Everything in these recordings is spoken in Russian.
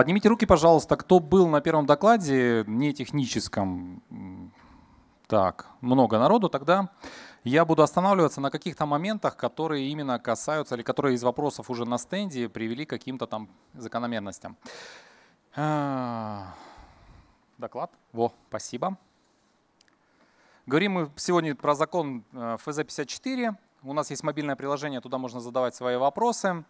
Поднимите руки, пожалуйста, кто был на первом докладе, не техническом. Так, много народу тогда. Я буду останавливаться на каких-то моментах, которые именно касаются, или которые из вопросов уже на стенде привели к каким-то там закономерностям. А, доклад. Во, спасибо. Говорим мы сегодня про закон э, ФЗ-54. У нас есть мобильное приложение, туда можно задавать свои вопросы.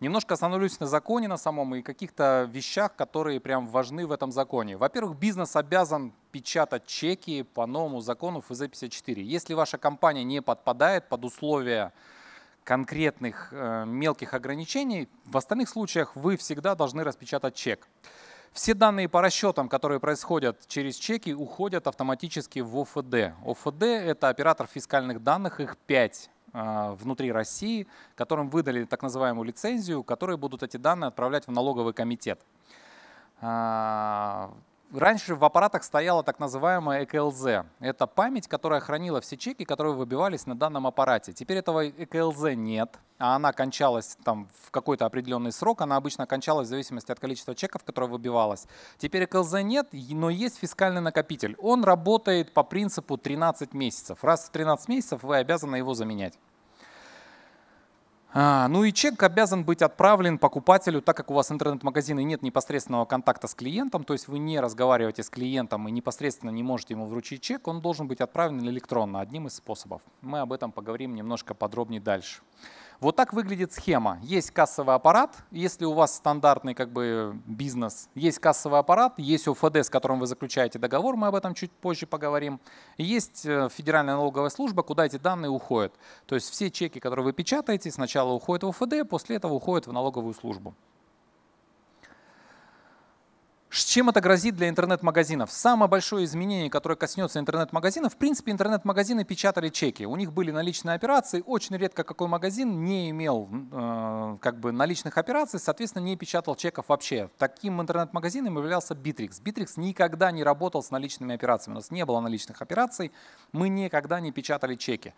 Немножко остановлюсь на законе на самом и каких-то вещах, которые прям важны в этом законе. Во-первых, бизнес обязан печатать чеки по новому закону ФЗ-54. Если ваша компания не подпадает под условия конкретных э, мелких ограничений, в остальных случаях вы всегда должны распечатать чек. Все данные по расчетам, которые происходят через чеки, уходят автоматически в ОФД. ОФД – это оператор фискальных данных, их 5. А, внутри России, которым выдали так называемую лицензию, которые будут эти данные отправлять в налоговый комитет. А, Раньше в аппаратах стояла так называемая ЭКЛЗ. Это память, которая хранила все чеки, которые выбивались на данном аппарате. Теперь этого ЭКЛЗ нет, а она кончалась там в какой-то определенный срок. Она обычно кончалась в зависимости от количества чеков, которые выбивалось. Теперь ЭКЛЗ нет, но есть фискальный накопитель. Он работает по принципу 13 месяцев. Раз в 13 месяцев вы обязаны его заменять. А, ну и чек обязан быть отправлен покупателю, так как у вас интернет-магазина нет непосредственного контакта с клиентом, то есть вы не разговариваете с клиентом и непосредственно не можете ему вручить чек, он должен быть отправлен электронно, одним из способов. Мы об этом поговорим немножко подробнее дальше. Вот так выглядит схема. Есть кассовый аппарат, если у вас стандартный как бы бизнес, есть кассовый аппарат, есть ОФД, с которым вы заключаете договор, мы об этом чуть позже поговорим. есть э, Федеральная налоговая служба, куда эти данные уходят. То есть все чеки, которые вы печатаете, сначала уходят в ОФД, после этого уходят в налоговую службу. Чем это грозит для интернет-магазинов? Самое большое изменение, которое коснется интернет-магазинов, в принципе, интернет-магазины печатали чеки. У них были наличные операции, очень редко какой магазин не имел э, как бы наличных операций, соответственно, не печатал чеков вообще. Таким интернет-магазином являлся Bittrex. Bittrex никогда не работал с наличными операциями, у нас не было наличных операций, мы никогда не печатали чеки.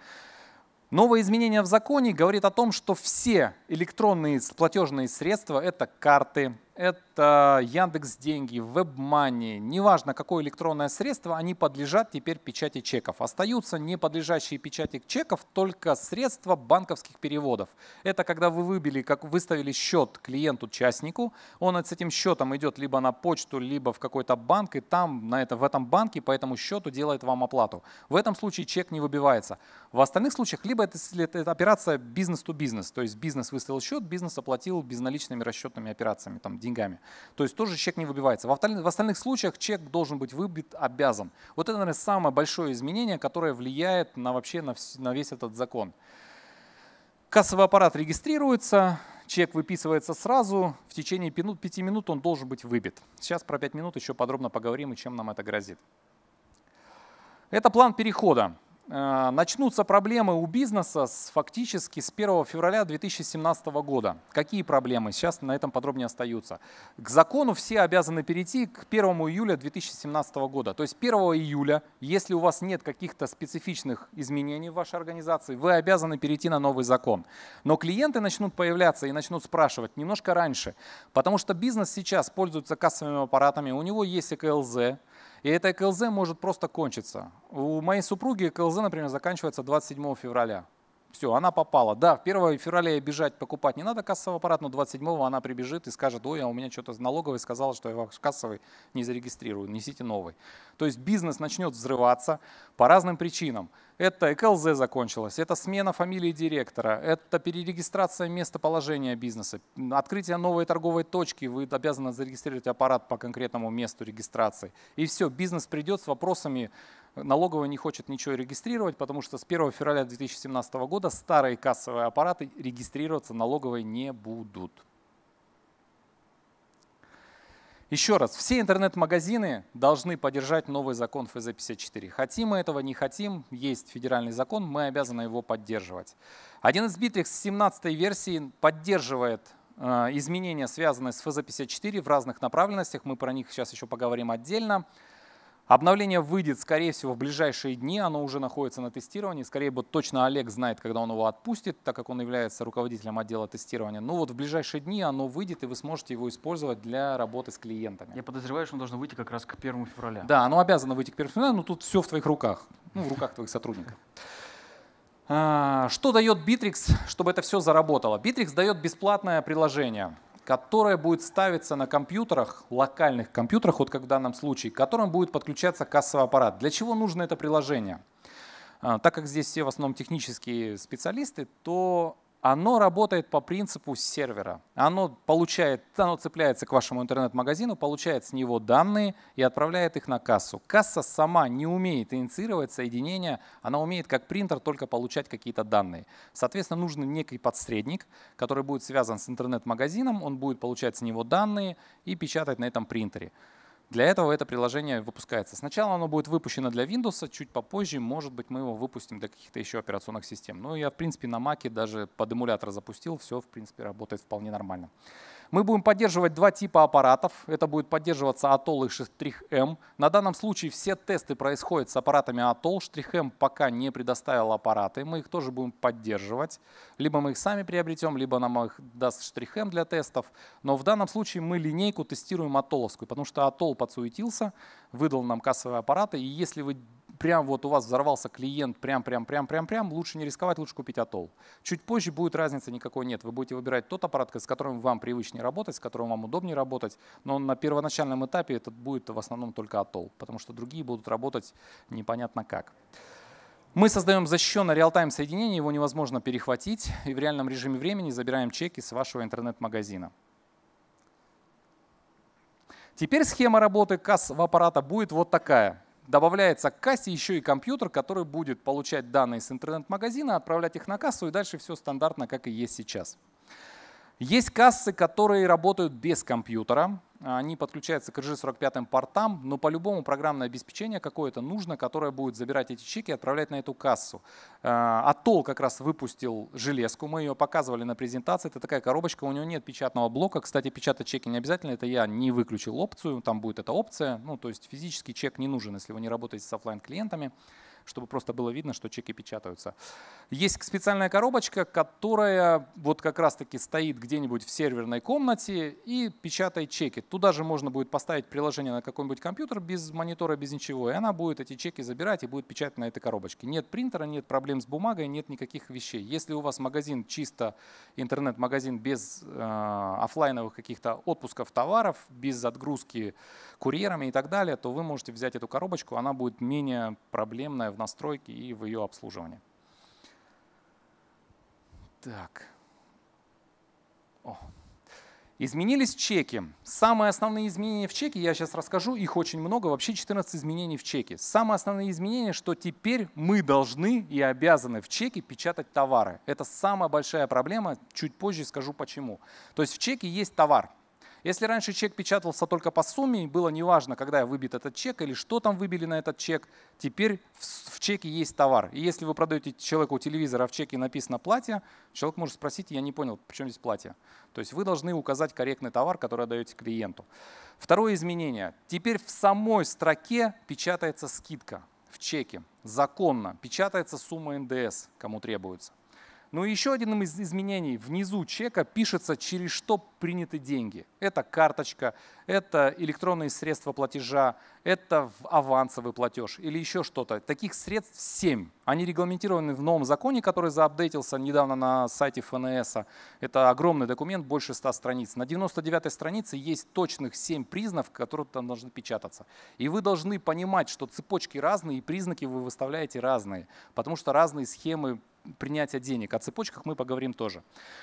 Новое изменение в законе говорит о том, что все электронные платежные средства — это карты, это Яндекс Деньги, WebMoney, неважно какое электронное средство, они подлежат теперь печати чеков. Остаются не подлежащие печати чеков только средства банковских переводов. Это когда вы выбили, как выставили счет клиенту-частнику, он с этим счетом идет либо на почту, либо в какой-то банк, и там на это, в этом банке по этому счету делает вам оплату. В этом случае чек не выбивается. В остальных случаях либо это, это операция бизнес-то-бизнес, то есть бизнес выставил счет, бизнес оплатил безналичными расчетными операциями, там деньгами. То есть тоже чек не выбивается. В остальных, в остальных случаях чек должен быть выбит обязан. Вот это, наверное, самое большое изменение, которое влияет на вообще на, на весь этот закон. Кассовый аппарат регистрируется, чек выписывается сразу, в течение 5 минут он должен быть выбит. Сейчас про 5 минут еще подробно поговорим и чем нам это грозит. Это план перехода. Э, начнутся проблемы у бизнеса с, фактически с 1 февраля 2017 года. Какие проблемы? Сейчас на этом подробнее остаются. К закону все обязаны перейти к 1 июля 2017 года. То есть 1 июля, если у вас нет каких-то специфичных изменений в вашей организации, вы обязаны перейти на новый закон. Но клиенты начнут появляться и начнут спрашивать немножко раньше, потому что бизнес сейчас пользуется кассовыми аппаратами, у него есть ЭКЛЗ, и это КЛЗ может просто кончиться. У моей супруги КЛЗ, например, заканчивается 27 февраля. Все, она попала. Да, 1 февраля бежать покупать не надо кассовый аппарат, но 27-го она прибежит и скажет, ой, а у меня что-то с налоговой сказал, что я ваш кассовый не зарегистрирую, несите новый. То есть бизнес начнет взрываться по разным причинам. Это ЭКЛЗ закончилось, это смена фамилии директора, это перерегистрация местоположения бизнеса, открытие новой торговой точки, вы обязаны зарегистрировать аппарат по конкретному месту регистрации. И все, бизнес придет с вопросами, Налоговая не хочет ничего регистрировать, потому что с 1 февраля 2017 года старые кассовые аппараты регистрироваться налоговой не будут. Еще раз, все интернет-магазины должны поддержать новый закон ФЗ-54. Хотим мы этого, не хотим, есть федеральный закон, мы обязаны его поддерживать. Один из с 17 версии поддерживает э, изменения, связанные с ФЗ-54 в разных направленностях. Мы про них сейчас еще поговорим отдельно. Обновление выйдет, скорее всего, в ближайшие дни, оно уже находится на тестировании. Скорее бы точно Олег знает, когда он его отпустит, так как он является руководителем отдела тестирования. Ну вот в ближайшие дни оно выйдет, и вы сможете его использовать для работы с клиентами. Я подозреваю, что оно должно выйти как раз к 1 февраля. Да, оно обязано выйти к 1 февраля, но тут все в твоих руках, ну в руках твоих сотрудников. А, что дает Bittrex, чтобы это все заработало? Bittrex дает бесплатное приложение которая будет ставиться на компьютерах, локальных компьютерах, вот как в данном случае, к которым будет подключаться кассовый аппарат. Для чего нужно это приложение? А, так как здесь все в основном технические специалисты, то оно работает по принципу сервера. Оно, получает, оно цепляется к вашему интернет-магазину, получает с него данные и отправляет их на кассу. Касса сама не умеет инициировать соединение, она умеет как принтер только получать какие-то данные. Соответственно, нужен некий подсредник, который будет связан с интернет-магазином, он будет получать с него данные и печатать на этом принтере. Для этого это приложение выпускается. Сначала оно будет выпущено для Windows, чуть попозже, может быть, мы его выпустим для каких-то еще операционных систем. Ну, я, в принципе, на Mac даже под эмулятор запустил, все, в принципе, работает вполне нормально. Мы будем поддерживать два типа аппаратов. Это будет поддерживаться Atoll и Штрих-М. На данном случае все тесты происходят с аппаратами Atoll. Штрих-М пока не предоставил аппараты. Мы их тоже будем поддерживать. Либо мы их сами приобретем, либо нам их даст Штрих-М для тестов. Но в данном случае мы линейку тестируем атоловскую, потому что Атолл подсуетился, выдал нам кассовые аппараты. И если вы прям вот у вас взорвался клиент, прям, прям, прям, прям, прям, лучше не рисковать, лучше купить Атол. Чуть позже будет разницы никакой нет. Вы будете выбирать тот аппарат, с которым вам привычнее работать, с которым вам удобнее работать, но на первоначальном этапе это будет в основном только Атол, потому что другие будут работать непонятно как. Мы создаем защищенное реал-тайм соединение, его невозможно перехватить, и в реальном режиме времени забираем чеки с вашего интернет-магазина. Теперь схема работы кассового аппарата будет вот такая добавляется к кассе еще и компьютер, который будет получать данные с интернет-магазина, отправлять их на кассу и дальше все стандартно, как и есть сейчас. Есть кассы, которые работают без компьютера. Они подключаются к RG45 портам, но по-любому программное обеспечение какое-то нужно, которое будет забирать эти чеки и отправлять на эту кассу. А, Атол как раз выпустил железку, мы ее показывали на презентации. Это такая коробочка, у него нет печатного блока. Кстати, печатать чеки не обязательно, это я не выключил опцию, там будет эта опция. Ну, то есть физический чек не нужен, если вы не работаете с офлайн клиентами чтобы просто было видно, что чеки печатаются. Есть специальная коробочка, которая вот как раз-таки стоит где-нибудь в серверной комнате и печатает чеки. Туда же можно будет поставить приложение на какой-нибудь компьютер без монитора, без ничего, и она будет эти чеки забирать и будет печатать на этой коробочке. Нет принтера, нет проблем с бумагой, нет никаких вещей. Если у вас магазин чисто интернет-магазин без э, офлайновых каких-то отпусков товаров, без отгрузки курьерами и так далее, то вы можете взять эту коробочку, она будет менее проблемная в настройки и в ее обслуживание. Так. О. Изменились чеки. Самые основные изменения в чеке, я сейчас расскажу, их очень много, вообще 14 изменений в чеке. Самые основные изменения, что теперь мы должны и обязаны в чеке печатать товары. Это самая большая проблема, чуть позже скажу почему. То есть в чеке есть товар, если раньше чек печатался только по сумме, и было неважно, когда выбит этот чек или что там выбили на этот чек, теперь в, в чеке есть товар. И если вы продаете человеку телевизор, а в чеке написано «платье», человек может спросить, я не понял, при чем здесь платье. То есть вы должны указать корректный товар, который отдаете клиенту. Второе изменение. Теперь в самой строке печатается скидка в чеке. Законно печатается сумма НДС, кому требуется. Ну и еще один из изменений. Внизу чека пишется, через что приняты деньги. Это карточка, это электронные средства платежа, это авансовый платеж или еще что-то. Таких средств 7. Они регламентированы в новом законе, который заапдейтился недавно на сайте ФНС. Это огромный документ, больше 100 страниц. На 99 странице есть точных 7 признаков, которые там должны печататься. И вы должны понимать, что цепочки разные и признаки вы выставляете разные, потому что разные схемы принятия денег. О цепочках мы поговорим тоже.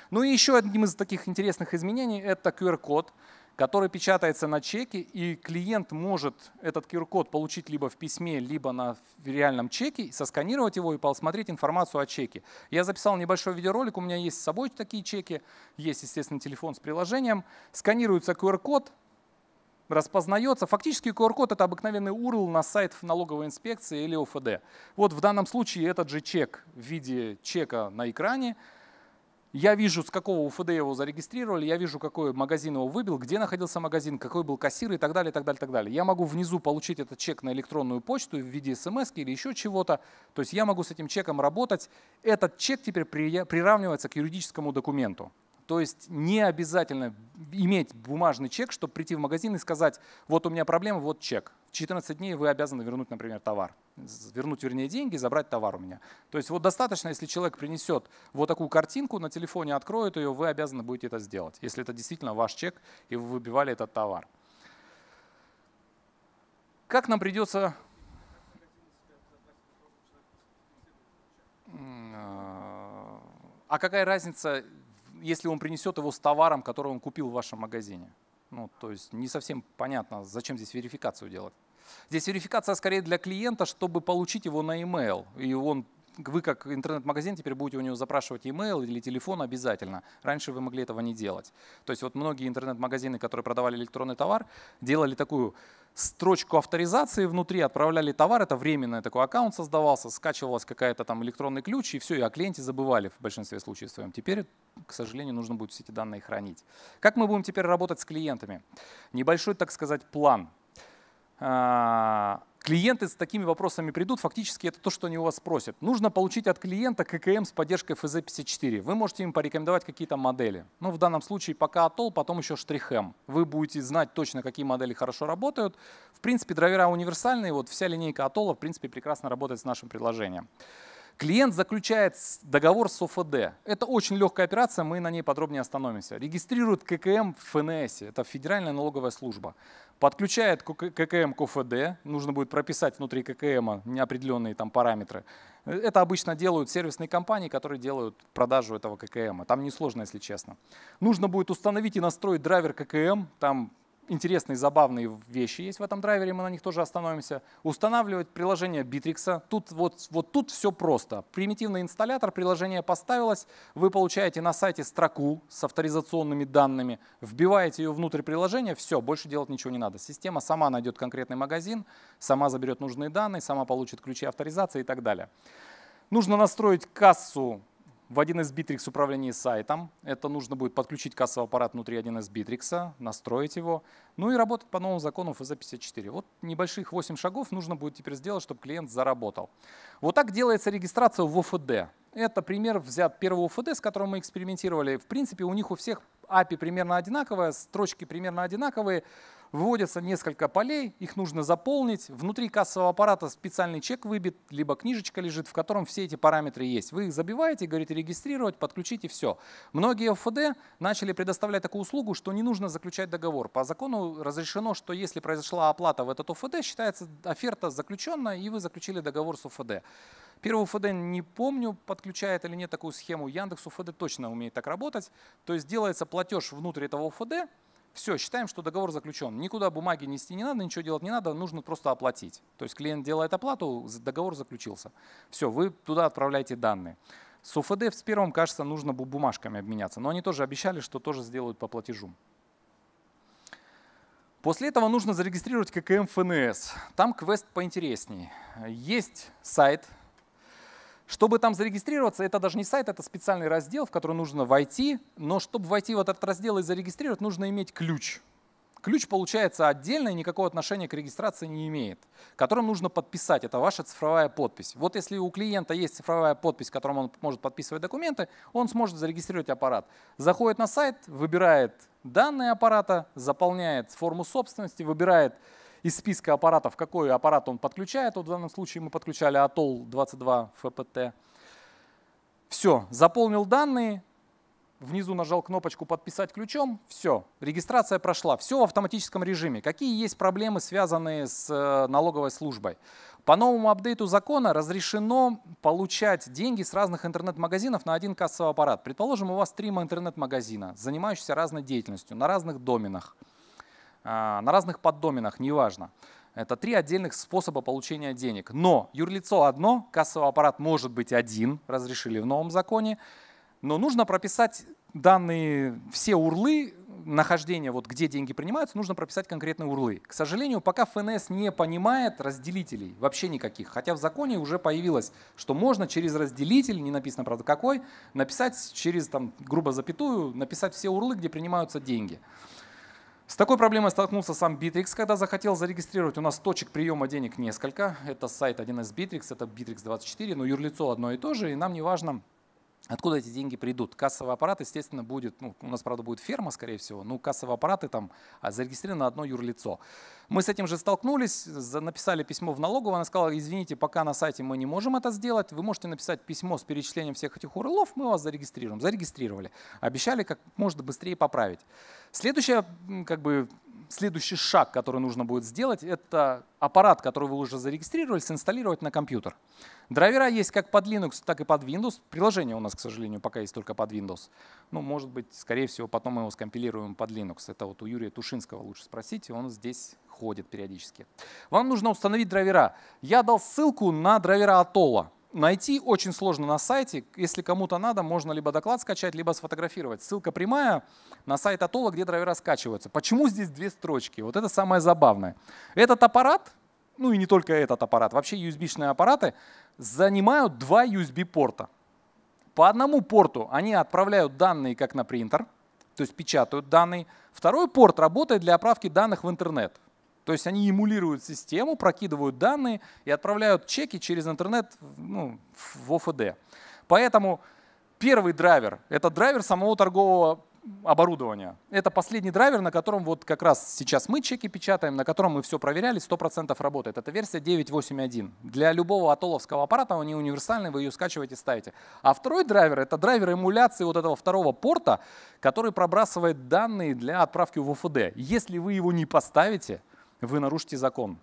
Ну и еще одним из таких интересных изменений – это QR-код, который печатается на чеке, и клиент может этот QR-код получить либо в письме, либо на реальном чеке, сосканировать его и посмотреть информацию о чеке. Я записал небольшой видеоролик, у меня есть с собой такие чеки, есть, естественно, телефон с приложением. Сканируется QR-код, распознается. Фактически QR-код — это обыкновенный URL на сайт налоговой инспекции или ОФД. Вот в данном случае этот же чек в виде чека на экране. Я вижу, с какого УФД его зарегистрировали, я вижу, какой магазин его выбил, где находился магазин, какой был кассир и так далее, и так далее, и так далее. Я могу внизу получить этот чек на электронную почту в виде смс или еще чего-то. То есть я могу с этим чеком работать. Этот чек теперь приравнивается к юридическому документу. То есть не обязательно иметь бумажный чек, чтобы прийти в магазин и сказать, вот у меня проблема, вот чек. В 14 дней вы обязаны вернуть, например, товар. Вернуть, вернее, деньги и забрать товар у меня. То есть вот достаточно, если человек принесет вот такую картинку, на телефоне откроет ее, вы обязаны будете это сделать, если это действительно ваш чек и вы выбивали этот товар. Как нам придется а, а какая разница, если он принесет его с товаром, который он купил в вашем магазине. Ну, то есть не совсем понятно, зачем здесь верификацию делать. Здесь верификация скорее для клиента, чтобы получить его на e-mail. И он вы как интернет-магазин теперь будете у него запрашивать e-mail или телефон обязательно. Раньше вы могли этого не делать. То есть вот многие интернет-магазины, которые продавали электронный товар, делали такую строчку авторизации внутри, отправляли товар, это временный такой аккаунт создавался, скачивалась какая-то там электронный ключ, и все, и о клиенте забывали в большинстве случаев своем. Теперь, к сожалению, нужно будет все эти данные хранить. Как мы будем теперь работать с клиентами? Небольшой, так сказать, план а, клиенты с такими вопросами придут, фактически это то, что они у вас спросят. Нужно получить от клиента ККМ с поддержкой FZ54. Вы можете им порекомендовать какие-то модели. Ну, в данном случае пока Атол, потом еще штрихем. Вы будете знать точно, какие модели хорошо работают. В принципе, драйвера универсальные, вот вся линейка Атола, в принципе, прекрасно работает с нашим приложением. Клиент заключает договор с ОФД. Это очень легкая операция, мы на ней подробнее остановимся. Регистрирует ККМ в ФНС, это Федеральная налоговая служба. Подключает ККМ к ОФД, нужно будет прописать внутри ККМ а неопределенные там параметры. Это обычно делают сервисные компании, которые делают продажу этого ККМ. А. Там несложно, если честно. Нужно будет установить и настроить драйвер ККМ, там интересные, забавные вещи есть в этом драйвере, мы на них тоже остановимся. Устанавливать приложение Bittrex. Тут, вот, вот тут все просто. Примитивный инсталлятор, приложение поставилось, вы получаете на сайте строку с авторизационными данными, вбиваете ее внутрь приложения, все, больше делать ничего не надо. Система сама найдет конкретный магазин, сама заберет нужные данные, сама получит ключи авторизации и так далее. Нужно настроить кассу в 1С Bittrex управлении сайтом. Это нужно будет подключить кассовый аппарат внутри 1С Bittrex, настроить его, ну и работать по новым законам ФЗ-54. Вот небольших 8 шагов нужно будет теперь сделать, чтобы клиент заработал. Вот так делается регистрация в ОФД. Это пример взят первого УФД, с которым мы экспериментировали. В принципе, у них у всех API примерно одинаковая, строчки примерно одинаковые. Вводятся несколько полей, их нужно заполнить. Внутри кассового аппарата специальный чек выбит, либо книжечка лежит, в котором все эти параметры есть. Вы их забиваете, говорите регистрировать, подключите, все. Многие ОФД начали предоставлять такую услугу, что не нужно заключать договор. По закону разрешено, что если произошла оплата в этот ОФД, считается оферта заключенная, и вы заключили договор с ОФД. Первый УФД не помню, подключает или нет такую схему. Яндекс УФД точно умеет так работать. То есть делается платеж внутрь этого УФД. Все, считаем, что договор заключен. Никуда бумаги нести не надо, ничего делать не надо, нужно просто оплатить. То есть клиент делает оплату, договор заключился. Все, вы туда отправляете данные. С УФД в первом, кажется, нужно бумажками обменяться. Но они тоже обещали, что тоже сделают по платежу. После этого нужно зарегистрировать ККМ ФНС. Там квест поинтереснее. Есть сайт чтобы там зарегистрироваться, это даже не сайт, это специальный раздел, в который нужно войти. Но чтобы войти в этот раздел и зарегистрировать, нужно иметь ключ. Ключ получается отдельно и никакого отношения к регистрации не имеет, которым нужно подписать. Это ваша цифровая подпись. Вот если у клиента есть цифровая подпись, которым он может подписывать документы, он сможет зарегистрировать аппарат. Заходит на сайт, выбирает данные аппарата, заполняет форму собственности, выбирает из списка аппаратов, какой аппарат он подключает. Вот в данном случае мы подключали ATOL 22 FPT. Все, заполнил данные, внизу нажал кнопочку «Подписать ключом», все, регистрация прошла, все в автоматическом режиме. Какие есть проблемы, связанные с э, налоговой службой? По новому апдейту закона разрешено получать деньги с разных интернет-магазинов на один кассовый аппарат. Предположим, у вас три интернет-магазина, занимающиеся разной деятельностью, на разных доменах. А, на разных поддоменах, неважно. Это три отдельных способа получения денег. Но юрлицо одно, кассовый аппарат может быть один, разрешили в новом законе. Но нужно прописать данные, все урлы, нахождение, вот где деньги принимаются, нужно прописать конкретные урлы. К сожалению, пока ФНС не понимает разделителей, вообще никаких. Хотя в законе уже появилось, что можно через разделитель, не написано, правда, какой, написать через, там, грубо запятую, написать все урлы, где принимаются деньги. С такой проблемой столкнулся сам Bittrex, когда захотел зарегистрировать. У нас точек приема денег несколько. Это сайт 1С Bittrex, это Bittrex24, но ну, юрлицо одно и то же, и нам не важно, Откуда эти деньги придут? Кассовый аппарат, естественно, будет, ну, у нас, правда, будет ферма, скорее всего, но кассовые аппараты там а, зарегистрировано одно юрлицо. Мы с этим же столкнулись, написали письмо в налоговую, она сказала, извините, пока на сайте мы не можем это сделать, вы можете написать письмо с перечислением всех этих урлов, мы вас зарегистрируем. Зарегистрировали. Обещали как можно быстрее поправить. Следующая, как бы, следующий шаг, который нужно будет сделать, это аппарат, который вы уже зарегистрировались, инсталлировать на компьютер. Драйвера есть как под Linux, так и под Windows. Приложение у нас, к сожалению, пока есть только под Windows. Ну, может быть, скорее всего, потом мы его скомпилируем под Linux. Это вот у Юрия Тушинского лучше спросите, он здесь ходит периодически. Вам нужно установить драйвера. Я дал ссылку на драйвера Атолла. Найти очень сложно на сайте. Если кому-то надо, можно либо доклад скачать, либо сфотографировать. Ссылка прямая на сайт Атола, где драйвера скачиваются. Почему здесь две строчки? Вот это самое забавное. Этот аппарат, ну и не только этот аппарат, вообще USB-шные аппараты занимают два USB-порта. По одному порту они отправляют данные как на принтер, то есть печатают данные. Второй порт работает для отправки данных в интернет. То есть они эмулируют систему, прокидывают данные и отправляют чеки через интернет ну, в ОФД. Поэтому первый драйвер — это драйвер самого торгового оборудования. Это последний драйвер, на котором вот как раз сейчас мы чеки печатаем, на котором мы все проверяли, 100% работает. Это версия 9.8.1. Для любого атоловского аппарата они универсальны, вы ее скачиваете, ставите. А второй драйвер — это драйвер эмуляции вот этого второго порта, который пробрасывает данные для отправки в ОФД. Если вы его не поставите, вы нарушите закон.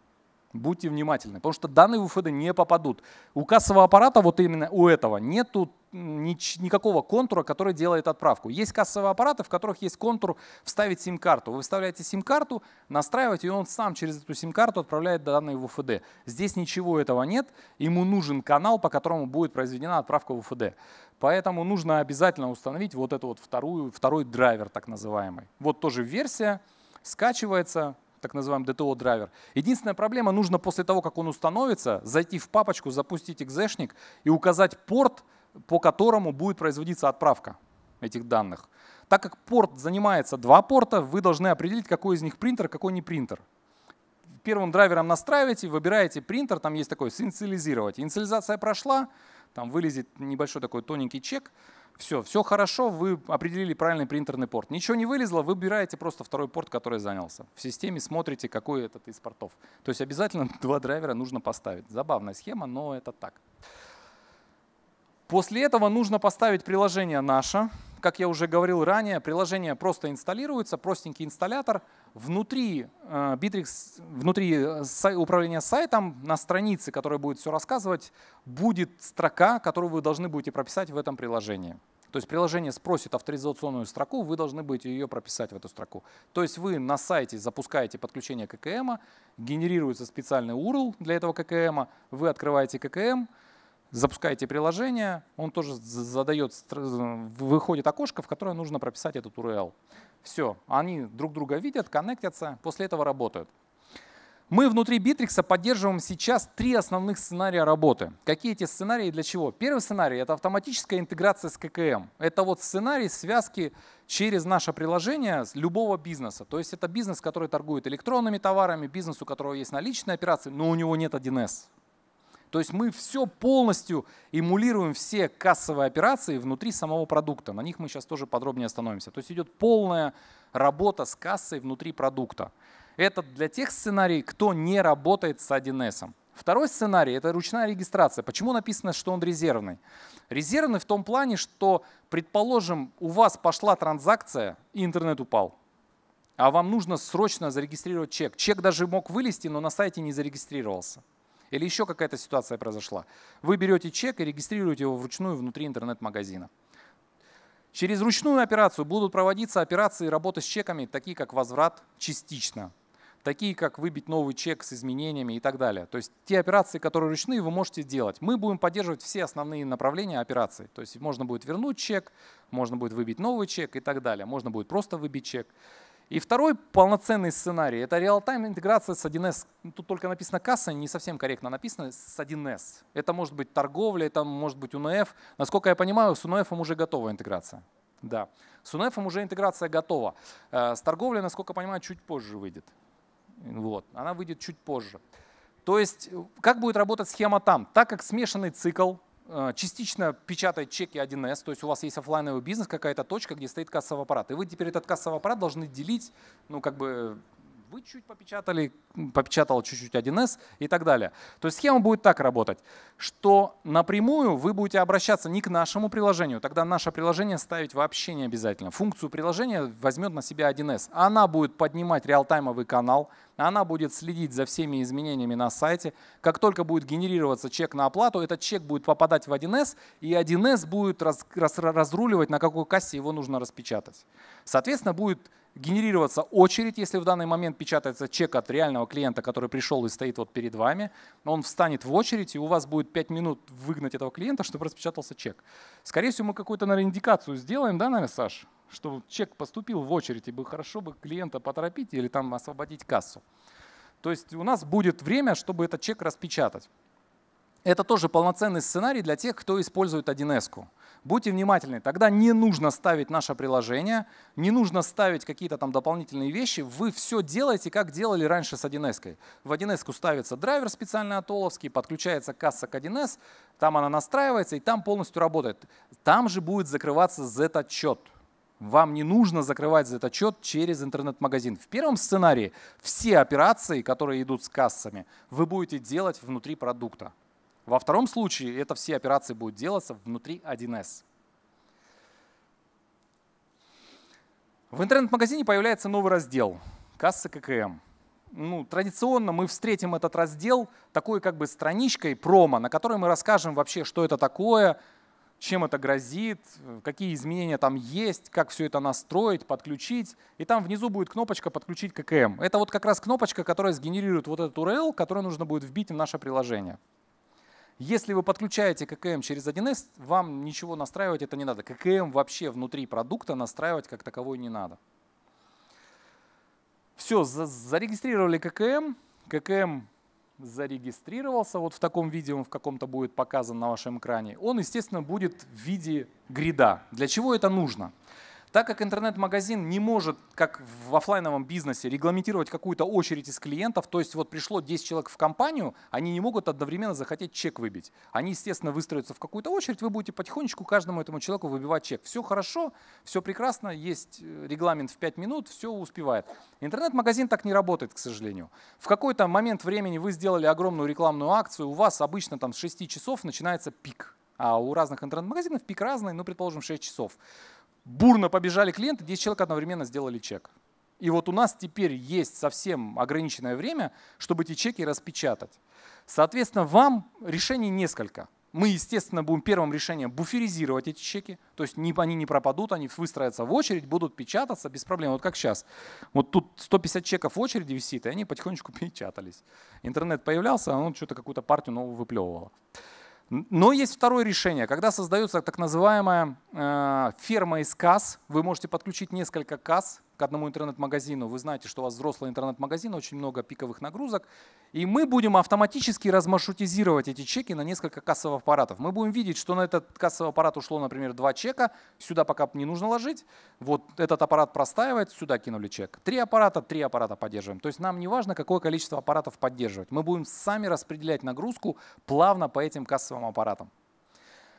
Будьте внимательны, потому что данные в УФД не попадут. У кассового аппарата, вот именно у этого, нет ни, никакого контура, который делает отправку. Есть кассовые аппараты, в которых есть контур вставить сим-карту. Вы вставляете сим-карту, настраиваете, и он сам через эту сим-карту отправляет данные в УФД. Здесь ничего этого нет, ему нужен канал, по которому будет произведена отправка в УФД. Поэтому нужно обязательно установить вот эту вот вторую, второй драйвер так называемый. Вот тоже версия, скачивается, так называемый DTO-драйвер. Единственная проблема, нужно после того, как он установится, зайти в папочку, запустить экзешник и указать порт, по которому будет производиться отправка этих данных. Так как порт занимается два порта, вы должны определить, какой из них принтер, какой не принтер. Первым драйвером настраиваете, выбираете принтер, там есть такой «синициализировать». Инициализация прошла, там вылезет небольшой такой тоненький чек, все, все хорошо, вы определили правильный принтерный порт. Ничего не вылезло, выбираете просто второй порт, который занялся. В системе смотрите, какой этот из портов. То есть обязательно два драйвера нужно поставить. Забавная схема, но это так. После этого нужно поставить приложение наше. Как я уже говорил ранее, приложение просто инсталируется, простенький инсталлятор. Внутри э, Bittrex, внутри э, управления сайтом, на странице, которая будет все рассказывать, будет строка, которую вы должны будете прописать в этом приложении. То есть приложение спросит авторизационную строку, вы должны будете ее прописать в эту строку. То есть вы на сайте запускаете подключение к ККМ, генерируется специальный URL для этого ККМ, вы открываете ККМ, запускаете приложение, он тоже задает, выходит окошко, в которое нужно прописать этот URL. Все, они друг друга видят, коннектятся, после этого работают. Мы внутри Битрикса поддерживаем сейчас три основных сценария работы. Какие эти сценарии и для чего? Первый сценарий — это автоматическая интеграция с ККМ. Это вот сценарий связки через наше приложение с любого бизнеса. То есть это бизнес, который торгует электронными товарами, бизнес, у которого есть наличные операции, но у него нет 1С. То есть мы все полностью эмулируем все кассовые операции внутри самого продукта. На них мы сейчас тоже подробнее остановимся. То есть идет полная работа с кассой внутри продукта. Это для тех сценарий, кто не работает с 1С. Второй сценарий — это ручная регистрация. Почему написано, что он резервный? Резервный в том плане, что, предположим, у вас пошла транзакция и интернет упал, а вам нужно срочно зарегистрировать чек. Чек даже мог вылезти, но на сайте не зарегистрировался или еще какая-то ситуация произошла. Вы берете чек и регистрируете его вручную внутри интернет-магазина. Через ручную операцию будут проводиться операции работы с чеками, такие как возврат частично, такие как выбить новый чек с изменениями и так далее. То есть те операции, которые ручные, вы можете делать. Мы будем поддерживать все основные направления операций. То есть можно будет вернуть чек, можно будет выбить новый чек и так далее. Можно будет просто выбить чек. И второй полноценный сценарий – это реал-тайм интеграция с 1С. Ну, тут только написано касса, не совсем корректно написано, с 1С. Это может быть торговля, это может быть УНФ. Насколько я понимаю, с УНФ уже готова интеграция. Да. С УНФ уже интеграция готова. Э, с торговлей, насколько я понимаю, чуть позже выйдет. Вот. Она выйдет чуть позже. То есть э, как будет работать схема там? Так как смешанный цикл, Э, частично печатать чеки 1С, то есть у вас есть офлайновый бизнес, какая-то точка, где стоит кассовый аппарат. И вы теперь этот кассовый аппарат должны делить, ну, как бы вы чуть попечатали, попечатал чуть-чуть 1С и так далее. То есть схема будет так работать, что напрямую вы будете обращаться не к нашему приложению, тогда наше приложение ставить вообще не обязательно. Функцию приложения возьмет на себя 1С. Она будет поднимать реалтаймовый канал, она будет следить за всеми изменениями на сайте. Как только будет генерироваться чек на оплату, этот чек будет попадать в 1С, и 1С будет раз, раз, разруливать, на какой кассе его нужно распечатать. Соответственно, будет генерироваться очередь, если в данный момент печатается чек от реального клиента, который пришел и стоит вот перед вами, он встанет в очередь, и у вас будет 5 минут выгнать этого клиента, чтобы распечатался чек. Скорее всего, мы какую-то, наверное, индикацию сделаем, да, наверное, Саш? Что чек поступил в очередь, и бы хорошо бы клиента поторопить или там освободить кассу. То есть у нас будет время, чтобы этот чек распечатать. Это тоже полноценный сценарий для тех, кто использует 1С. Будьте внимательны, тогда не нужно ставить наше приложение, не нужно ставить какие-то там дополнительные вещи, вы все делаете, как делали раньше с 1С. В 1С ставится драйвер специально атоловский, подключается касса к 1С, там она настраивается и там полностью работает. Там же будет закрываться Z-отчет. Вам не нужно закрывать Z-отчет через интернет-магазин. В первом сценарии все операции, которые идут с кассами, вы будете делать внутри продукта. Во втором случае это все операции будут делаться внутри 1С. В интернет-магазине появляется новый раздел «Касса ККМ». Ну, традиционно мы встретим этот раздел такой как бы страничкой промо, на которой мы расскажем вообще, что это такое, чем это грозит, какие изменения там есть, как все это настроить, подключить. И там внизу будет кнопочка «Подключить ККМ». Это вот как раз кнопочка, которая сгенерирует вот этот URL, который нужно будет вбить в наше приложение. Если вы подключаете ККМ через 1С, вам ничего настраивать это не надо. ККМ вообще внутри продукта настраивать как таковой не надо. Все, зарегистрировали ККМ. ККМ зарегистрировался вот в таком виде, он в каком-то будет показан на вашем экране. Он, естественно, будет в виде грида. Для чего это нужно? Так как интернет-магазин не может, как в офлайновом бизнесе, регламентировать какую-то очередь из клиентов, то есть вот пришло 10 человек в компанию, они не могут одновременно захотеть чек выбить. Они, естественно, выстроятся в какую-то очередь, вы будете потихонечку каждому этому человеку выбивать чек. Все хорошо, все прекрасно, есть э, регламент в 5 минут, все успевает. Интернет-магазин так не работает, к сожалению. В какой-то момент времени вы сделали огромную рекламную акцию, у вас обычно там с 6 часов начинается пик а у разных интернет-магазинов пик разный, ну, предположим, 6 часов бурно побежали клиенты, 10 человек одновременно сделали чек. И вот у нас теперь есть совсем ограниченное время, чтобы эти чеки распечатать. Соответственно, вам решений несколько. Мы, естественно, будем первым решением буферизировать эти чеки, то есть они не пропадут, они выстроятся в очередь, будут печататься без проблем. Вот как сейчас. Вот тут 150 чеков в очереди висит, и они потихонечку печатались. Интернет появлялся, а он что-то какую-то партию новую выплевывало. Но есть второе решение, когда создается так называемая э, ферма из касс, вы можете подключить несколько касс к одному интернет-магазину, вы знаете, что у вас взрослый интернет-магазин, очень много пиковых нагрузок, и мы будем автоматически размаршрутизировать эти чеки на несколько кассовых аппаратов. Мы будем видеть, что на этот кассовый аппарат ушло, например, два чека, сюда пока не нужно ложить, вот этот аппарат простаивает, сюда кинули чек. Три аппарата, три аппарата поддерживаем. То есть нам не важно, какое количество аппаратов поддерживать. Мы будем сами распределять нагрузку плавно по этим кассовым аппаратам.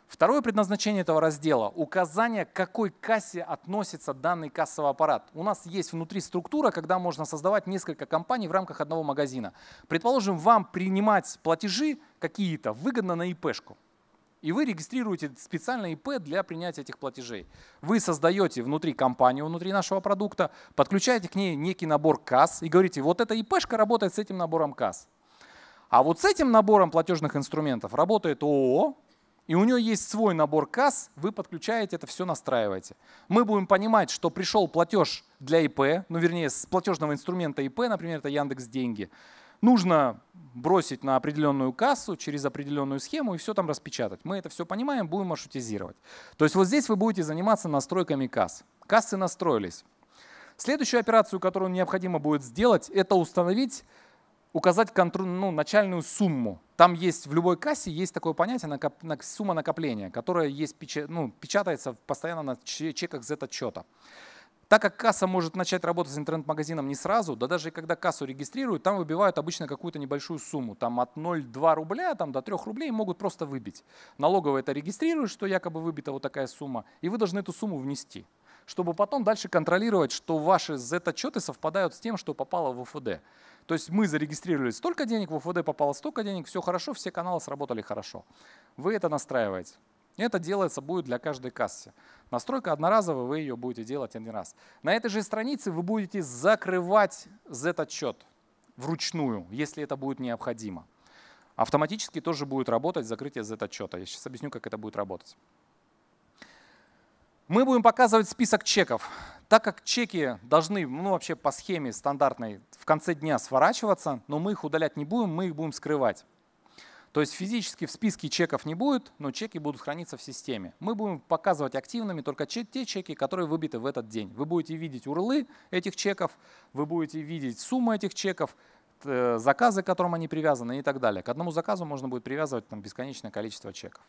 Второе предназначение этого раздела – указание, к какой кассе относится данный кассовый аппарат. У нас есть внутри структура, когда можно создавать несколько компаний в рамках одного магазина. Предположим, вам принимать платежи какие-то выгодно на ИП-шку, И вы регистрируете специальный ИП для принятия этих платежей. Вы создаете внутри компанию, внутри нашего продукта, подключаете к ней некий набор касс и говорите, вот эта ИП-шка работает с этим набором касс. А вот с этим набором платежных инструментов работает ООО, и у нее есть свой набор касс, вы подключаете это все, настраиваете. Мы будем понимать, что пришел платеж для ИП, ну вернее с платежного инструмента ИП, например, это Яндекс Деньги. Нужно бросить на определенную кассу через определенную схему и все там распечатать. Мы это все понимаем, будем маршрутизировать. То есть вот здесь вы будете заниматься настройками касс. Кассы настроились. Следующую операцию, которую необходимо будет сделать, это установить, указать контроль, ну, начальную сумму там есть в любой кассе есть такое понятие накоп, сумма накопления, которая есть, ну, печатается постоянно на чеках Z-отчета. Так как касса может начать работать с интернет-магазином не сразу, да даже когда кассу регистрируют, там выбивают обычно какую-то небольшую сумму, там от 0,2 рубля там, до 3 рублей могут просто выбить. Налоговая это регистрирует, что якобы выбита вот такая сумма, и вы должны эту сумму внести, чтобы потом дальше контролировать, что ваши Z-отчеты совпадают с тем, что попало в ОФД. То есть мы зарегистрировали столько денег, в УФД попало столько денег, все хорошо, все каналы сработали хорошо. Вы это настраиваете. Это делается будет для каждой кассы. Настройка одноразовая, вы ее будете делать один раз. На этой же странице вы будете закрывать Z-отчет вручную, если это будет необходимо. Автоматически тоже будет работать закрытие Z-отчета. Я сейчас объясню, как это будет работать. Мы будем показывать список чеков. Так как чеки должны, ну вообще по схеме стандартной, в конце дня сворачиваться, но мы их удалять не будем, мы их будем скрывать. То есть физически в списке чеков не будет, но чеки будут храниться в системе. Мы будем показывать активными только те чеки, которые выбиты в этот день. Вы будете видеть урлы этих чеков, вы будете видеть сумму этих чеков, заказы, к которым они привязаны и так далее. К одному заказу можно будет привязывать там, бесконечное количество чеков.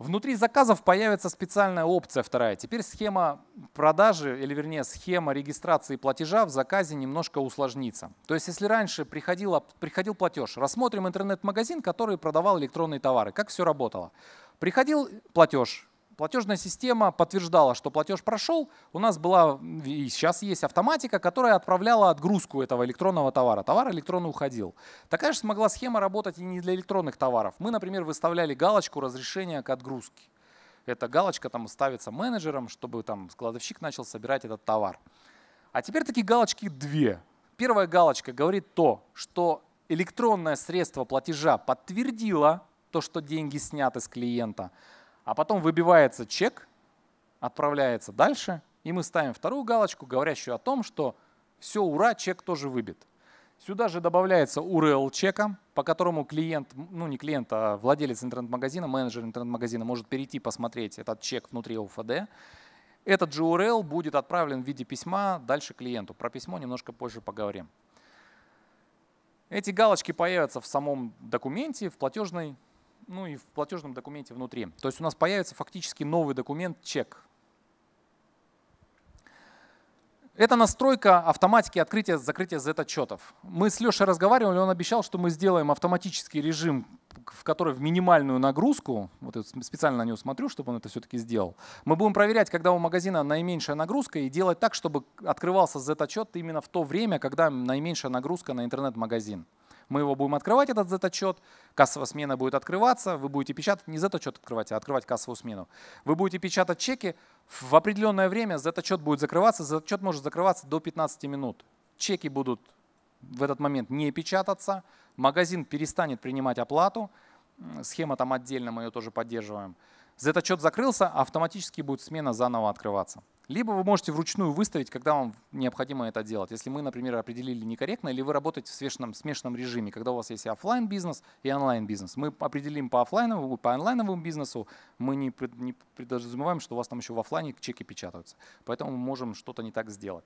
Внутри заказов появится специальная опция вторая. Теперь схема продажи, или вернее схема регистрации платежа в заказе немножко усложнится. То есть если раньше приходило, приходил платеж, рассмотрим интернет-магазин, который продавал электронные товары, как все работало. Приходил платеж, платежная система подтверждала, что платеж прошел. У нас была и сейчас есть автоматика, которая отправляла отгрузку этого электронного товара. Товар электронно уходил. Такая же смогла схема работать и не для электронных товаров. Мы, например, выставляли галочку разрешения к отгрузке. Эта галочка там ставится менеджером, чтобы там складовщик начал собирать этот товар. А теперь такие галочки две. Первая галочка говорит то, что электронное средство платежа подтвердило то, что деньги сняты с клиента – а потом выбивается чек, отправляется дальше, и мы ставим вторую галочку, говорящую о том, что все, ура, чек тоже выбит. Сюда же добавляется URL чека, по которому клиент, ну не клиент, а владелец интернет-магазина, менеджер интернет-магазина может перейти посмотреть этот чек внутри ОФД. Этот же URL будет отправлен в виде письма дальше клиенту. Про письмо немножко позже поговорим. Эти галочки появятся в самом документе, в платежной ну и в платежном документе внутри. То есть у нас появится фактически новый документ чек. Это настройка автоматики открытия закрытия Z-отчетов. Мы с Лешей разговаривали, он обещал, что мы сделаем автоматический режим, в который в минимальную нагрузку, вот я специально на него смотрю, чтобы он это все-таки сделал, мы будем проверять, когда у магазина наименьшая нагрузка, и делать так, чтобы открывался Z-отчет именно в то время, когда наименьшая нагрузка на интернет-магазин. Мы его будем открывать, этот Z-отчет, кассовая смена будет открываться, вы будете печатать, не Z-отчет открывать, а открывать кассовую смену. Вы будете печатать чеки, в определенное время Z-отчет будет закрываться, Z-отчет может закрываться до 15 минут. Чеки будут в этот момент не печататься, магазин перестанет принимать оплату, схема там отдельно, мы ее тоже поддерживаем. Z-отчет закрылся, автоматически будет смена заново открываться. Либо вы можете вручную выставить, когда вам необходимо это делать. Если мы, например, определили некорректно, или вы работаете в смешанном, смешанном режиме, когда у вас есть офлайн бизнес и онлайн бизнес. Мы определим по офлайновому, по онлайновому бизнесу, мы не, не предразумеваем, что у вас там еще в офлайне чеки печатаются. Поэтому мы можем что-то не так сделать.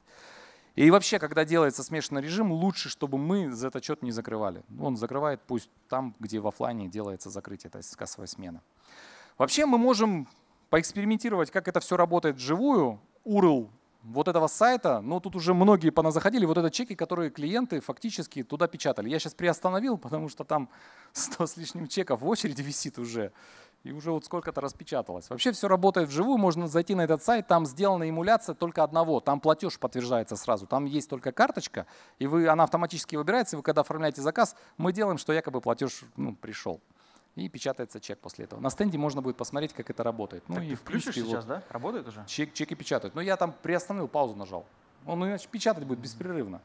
И вообще, когда делается смешанный режим, лучше, чтобы мы за этот счет не закрывали. Он закрывает пусть там, где в офлайне делается закрытие, то есть кассовая смена. Вообще мы можем поэкспериментировать, как это все работает вживую. URL вот этого сайта, но тут уже многие поназаходили, вот это чеки, которые клиенты фактически туда печатали. Я сейчас приостановил, потому что там 100 с лишним чеков в очереди висит уже. И уже вот сколько-то распечаталось. Вообще все работает вживую, можно зайти на этот сайт, там сделана эмуляция только одного, там платеж подтверждается сразу, там есть только карточка, и вы, она автоматически выбирается, и вы когда оформляете заказ, мы делаем, что якобы платеж ну, пришел и печатается чек после этого. На стенде можно будет посмотреть, как это работает. Ну так ну, ты и включишь принципе, сейчас, вот, да? Работает уже? Чек, чеки печатают. Но ну, я там приостановил, паузу нажал. Он ну, иначе печатать будет беспрерывно.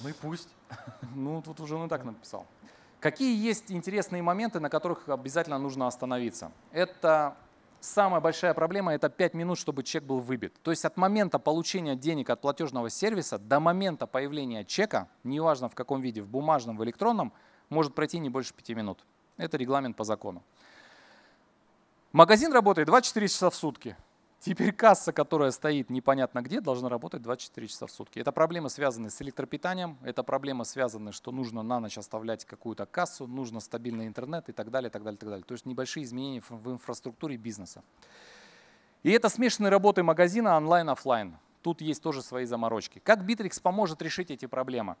Ну и пусть. Ну, тут уже он и так написал. Какие есть интересные моменты, на которых обязательно нужно остановиться? Это самая большая проблема – это 5 минут, чтобы чек был выбит. То есть от момента получения денег от платежного сервиса до момента появления чека, неважно в каком виде, в бумажном, в электронном, может пройти не больше 5 минут. Это регламент по закону. Магазин работает 24 часа в сутки. Теперь касса, которая стоит непонятно где, должна работать 24 часа в сутки. Это проблемы, связанные с электропитанием, это проблемы, связанные, что нужно на ночь оставлять какую-то кассу, нужно стабильный интернет и так далее, так далее, так далее. То есть небольшие изменения в инфраструктуре бизнеса. И это смешанные работы магазина онлайн-офлайн. Тут есть тоже свои заморочки. Как Битрикс поможет решить эти проблемы?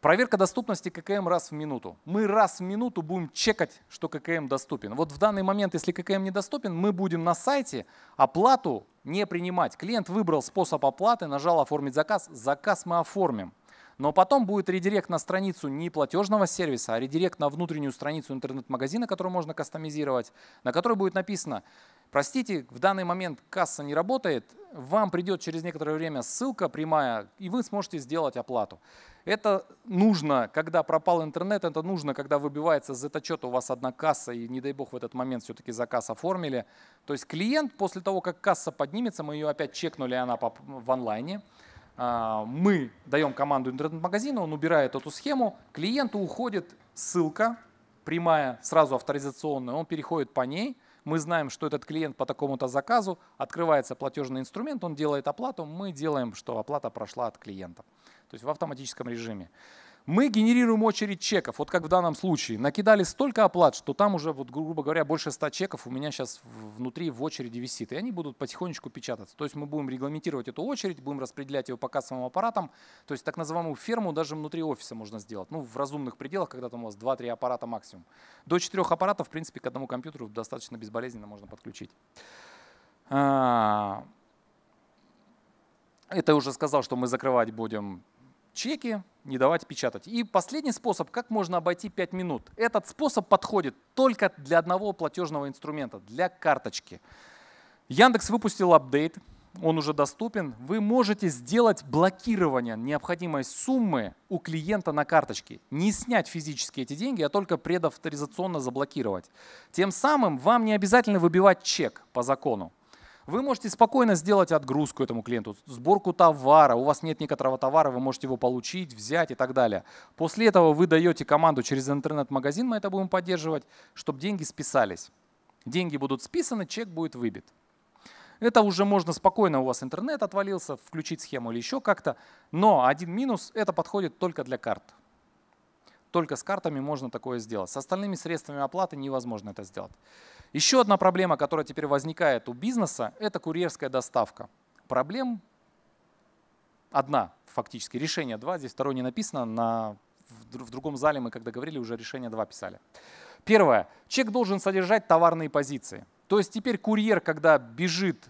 Проверка доступности ККМ раз в минуту. Мы раз в минуту будем чекать, что ККМ доступен. Вот в данный момент, если ККМ недоступен, мы будем на сайте оплату не принимать. Клиент выбрал способ оплаты, нажал «Оформить заказ». Заказ мы оформим. Но потом будет редирект на страницу не платежного сервиса, а редирект на внутреннюю страницу интернет-магазина, которую можно кастомизировать, на которой будет написано Простите, в данный момент касса не работает, вам придет через некоторое время ссылка прямая, и вы сможете сделать оплату. Это нужно, когда пропал интернет, это нужно, когда выбивается зета-чет, у вас одна касса, и не дай бог в этот момент все-таки заказ оформили. То есть клиент после того, как касса поднимется, мы ее опять чекнули, она в онлайне, а, мы даем команду интернет магазину он убирает эту схему, клиенту уходит ссылка прямая, сразу авторизационная, он переходит по ней – мы знаем, что этот клиент по такому-то заказу, открывается платежный инструмент, он делает оплату, мы делаем, что оплата прошла от клиента. То есть в автоматическом режиме мы генерируем очередь чеков. Вот как в данном случае. Накидали столько оплат, что там уже, вот, грубо говоря, больше 100 чеков у меня сейчас внутри в очереди висит. И они будут потихонечку печататься. То есть мы будем регламентировать эту очередь, будем распределять ее по кассовым аппаратам. То есть так называемую ферму даже внутри офиса можно сделать. Ну, в разумных пределах, когда там у вас 2-3 аппарата максимум. До 4 аппаратов, в принципе, к одному компьютеру достаточно безболезненно можно подключить. А, это я уже сказал, что мы закрывать будем чеки не давать печатать. И последний способ, как можно обойти 5 минут. Этот способ подходит только для одного платежного инструмента, для карточки. Яндекс выпустил апдейт, он уже доступен. Вы можете сделать блокирование необходимой суммы у клиента на карточке. Не снять физически эти деньги, а только предавторизационно заблокировать. Тем самым вам не обязательно выбивать чек по закону. Вы можете спокойно сделать отгрузку этому клиенту, сборку товара, у вас нет некоторого товара, вы можете его получить, взять и так далее. После этого вы даете команду через интернет-магазин, мы это будем поддерживать, чтобы деньги списались. Деньги будут списаны, чек будет выбит. Это уже можно спокойно, у вас интернет отвалился, включить схему или еще как-то. Но один минус, это подходит только для карт. Только с картами можно такое сделать. С остальными средствами оплаты невозможно это сделать. Еще одна проблема, которая теперь возникает у бизнеса, это курьерская доставка. Проблем одна фактически, решение два, здесь второе не написано, на, в, в другом зале мы когда говорили, уже решение два писали. Первое. Чек должен содержать товарные позиции. То есть теперь курьер, когда бежит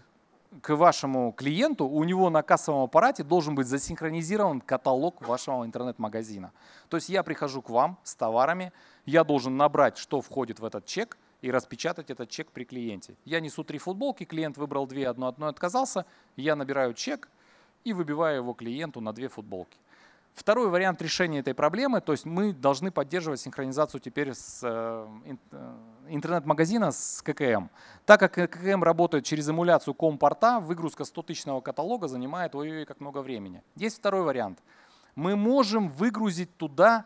к вашему клиенту, у него на кассовом аппарате должен быть засинхронизирован каталог вашего интернет-магазина. То есть я прихожу к вам с товарами, я должен набрать, что входит в этот чек, и распечатать этот чек при клиенте. Я несу три футболки, клиент выбрал две, одну, одной отказался, я набираю чек и выбиваю его клиенту на две футболки. Второй вариант решения этой проблемы, то есть мы должны поддерживать синхронизацию теперь с э, э, интернет-магазина с ККМ. Так как ККМ работает через эмуляцию компорта, выгрузка 100-тысячного каталога занимает ой-ой как много времени. Есть второй вариант. Мы можем выгрузить туда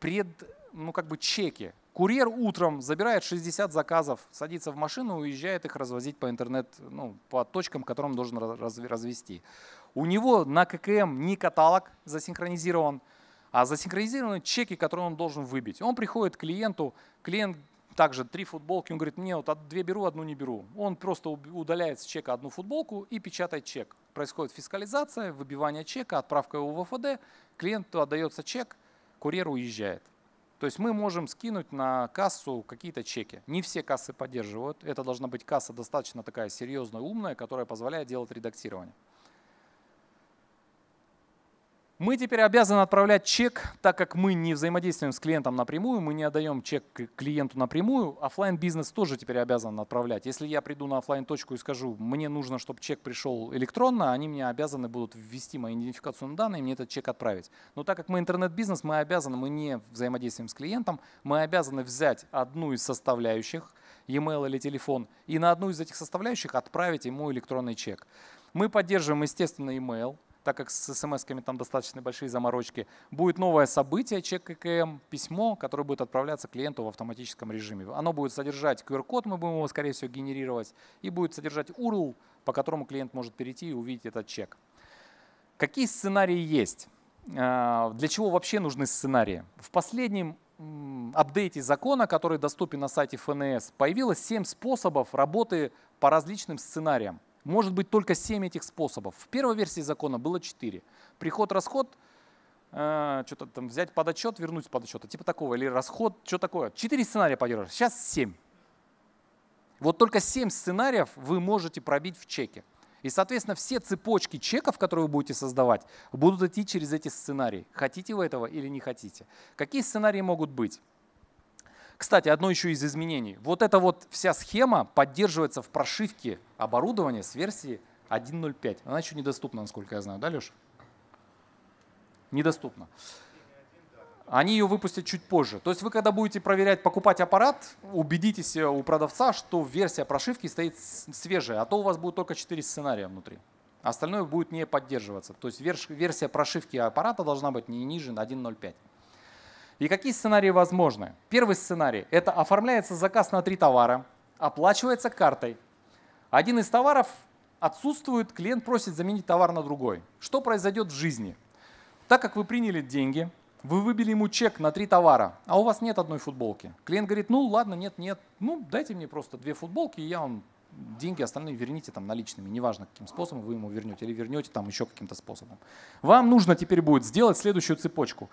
пред, ну, как бы чеки. Курьер утром забирает 60 заказов, садится в машину уезжает их развозить по интернет, ну, по точкам, которым должен развести. У него на ККМ не каталог засинхронизирован, а засинхронизированы чеки, которые он должен выбить. Он приходит к клиенту, клиент также три футболки, он говорит, мне вот две беру, одну не беру. Он просто удаляет с чека одну футболку и печатает чек. Происходит фискализация, выбивание чека, отправка его в ФД, клиенту отдается чек, курьер уезжает. То есть мы можем скинуть на кассу какие-то чеки. Не все кассы поддерживают. Это должна быть касса достаточно такая серьезная, умная, которая позволяет делать редактирование. Мы теперь обязаны отправлять чек, так как мы не взаимодействуем с клиентом напрямую, мы не отдаем чек клиенту напрямую. Офлайн бизнес тоже теперь обязан отправлять. Если я приду на офлайн точку и скажу, мне нужно, чтобы чек пришел электронно, они мне обязаны будут ввести мои идентификационные данные и мне этот чек отправить. Но так как мы интернет-бизнес, мы обязаны, мы не взаимодействуем с клиентом, мы обязаны взять одну из составляющих, e-mail или телефон, и на одну из этих составляющих отправить ему электронный чек. Мы поддерживаем, естественно, email, так как с смс-ками там достаточно большие заморочки. Будет новое событие, чек ККМ, письмо, которое будет отправляться клиенту в автоматическом режиме. Оно будет содержать QR-код, мы будем его, скорее всего, генерировать, и будет содержать URL, по которому клиент может перейти и увидеть этот чек. Какие сценарии есть? А, для чего вообще нужны сценарии? В последнем апдейте закона, который доступен на сайте ФНС, появилось 7 способов работы по различным сценариям. Может быть только 7 этих способов. В первой версии закона было 4. Приход-расход, э, что-то там взять под отчет, вернуть под отчета, типа такого, или расход, что такое. 4 сценария поддерживаешь, сейчас 7. Вот только 7 сценариев вы можете пробить в чеке. И, соответственно, все цепочки чеков, которые вы будете создавать, будут идти через эти сценарии. Хотите вы этого или не хотите. Какие сценарии могут быть? Кстати, одно еще из изменений. Вот эта вот вся схема поддерживается в прошивке оборудования с версии 1.05. Она еще недоступна, насколько я знаю, да, Леша? Недоступна. Они ее выпустят чуть позже. То есть вы, когда будете проверять, покупать аппарат, убедитесь э, у продавца, что версия прошивки стоит свежая, а то у вас будет только 4 сценария внутри. Остальное будет не поддерживаться. То есть версия прошивки аппарата должна быть не ниже 1.05. И какие сценарии возможны? Первый сценарий – это оформляется заказ на три товара, оплачивается картой. Один из товаров отсутствует, клиент просит заменить товар на другой. Что произойдет в жизни? Так как вы приняли деньги, вы выбили ему чек на три товара, а у вас нет одной футболки. Клиент говорит, ну ладно, нет, нет, ну дайте мне просто две футболки, и я вам деньги остальные верните там наличными, неважно каким способом вы ему вернете, или вернете там еще каким-то способом. Вам нужно теперь будет сделать следующую цепочку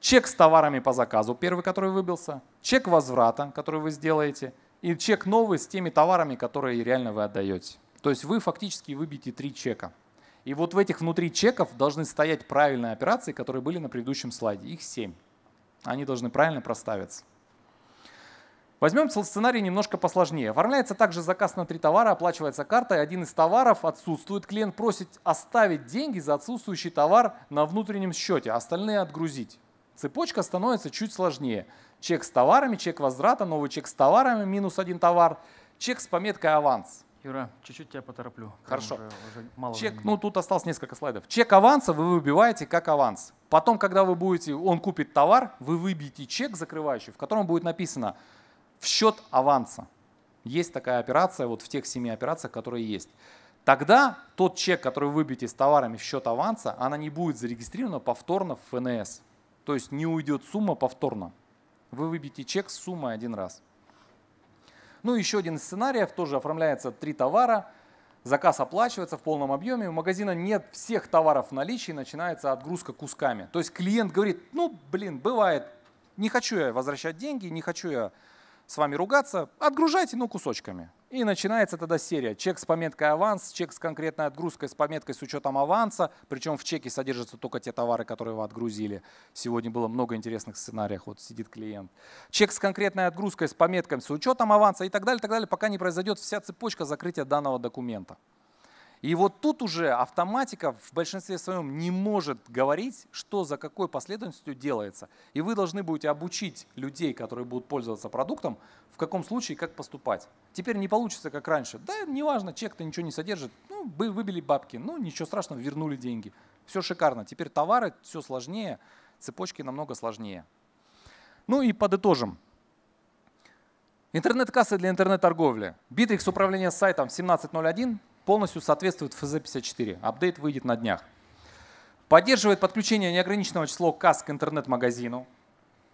чек с товарами по заказу, первый, который выбился, чек возврата, который вы сделаете, и чек новый с теми товарами, которые реально вы отдаете. То есть вы фактически выбьете три чека. И вот в этих внутри чеков должны стоять правильные операции, которые были на предыдущем слайде. Их семь. Они должны правильно проставиться. Возьмем сценарий немножко посложнее. Оформляется также заказ на три товара, оплачивается картой. Один из товаров отсутствует. Клиент просит оставить деньги за отсутствующий товар на внутреннем счете, а остальные отгрузить. Цепочка становится чуть сложнее. Чек с товарами, чек возврата, новый чек с товарами, минус один товар, чек с пометкой «Аванс». Юра, чуть-чуть тебя потороплю. Хорошо. Уже, уже мало чек, ну тут осталось несколько слайдов. Чек аванса вы выбиваете как аванс. Потом, когда вы будете, он купит товар, вы выбьете чек закрывающий, в котором будет написано в счет аванса. Есть такая операция вот в тех семи операциях, которые есть. Тогда тот чек, который вы выбьете с товарами в счет аванса, она не будет зарегистрирована повторно в ФНС. То есть не уйдет сумма повторно. Вы выбьете чек с суммой один раз. Ну и еще один сценарий, тоже оформляется три товара, заказ оплачивается в полном объеме, у магазина нет всех товаров в наличии, начинается отгрузка кусками. То есть клиент говорит, ну блин, бывает, не хочу я возвращать деньги, не хочу я с вами ругаться, отгружайте, ну, кусочками. И начинается тогда серия. Чек с пометкой «Аванс», чек с конкретной отгрузкой, с пометкой с учетом аванса. Причем в чеке содержатся только те товары, которые вы отгрузили. Сегодня было много интересных сценариев. Вот сидит клиент. Чек с конкретной отгрузкой, с пометками, с учетом аванса и так далее, так далее, пока не произойдет вся цепочка закрытия данного документа. И вот тут уже автоматика в большинстве своем не может говорить, что за какой последовательностью делается. И вы должны будете обучить людей, которые будут пользоваться продуктом, в каком случае как поступать. Теперь не получится, как раньше. Да, неважно, чек-то ничего не содержит. Ну, выбили бабки, ну, ничего страшного, вернули деньги. Все шикарно. Теперь товары, все сложнее, цепочки намного сложнее. Ну и подытожим. Интернет-кассы для интернет-торговли. Bittrex управление сайтом 1701 полностью соответствует фз 54 Апдейт выйдет на днях. Поддерживает подключение неограниченного числа касс к интернет-магазину.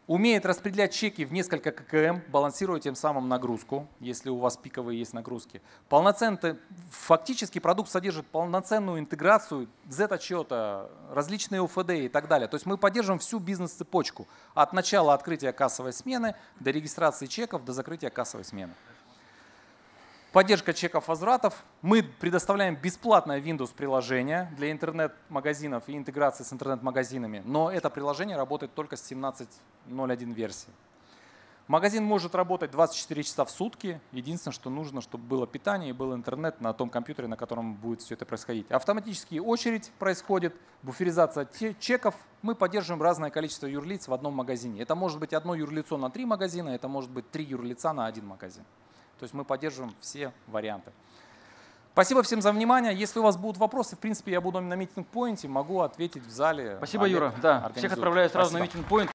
Умеет распределять чеки в несколько ККМ, балансируя тем самым нагрузку, если у вас пиковые есть нагрузки. Полноценный, фактически продукт содержит полноценную интеграцию Z-отчета, различные ОФД и так далее. То есть мы поддерживаем всю бизнес-цепочку от начала открытия кассовой смены до регистрации чеков, до закрытия кассовой смены. Поддержка чеков возвратов. Мы предоставляем бесплатное Windows-приложение для интернет-магазинов и интеграции с интернет-магазинами, но это приложение работает только с 17.01 версии. Магазин может работать 24 часа в сутки. Единственное, что нужно, чтобы было питание и был интернет на том компьютере, на котором будет все это происходить. Автоматически очередь происходит, буферизация чеков. Мы поддерживаем разное количество юрлиц в одном магазине. Это может быть одно юрлицо на три магазина, это может быть три юрлица на один магазин. То есть мы поддерживаем все варианты. Спасибо всем за внимание. Если у вас будут вопросы, в принципе, я буду на митинг-поинте, могу ответить в зале. Спасибо, Олег Юра. Да, всех отправляю сразу Спасибо. на митинг-поинт.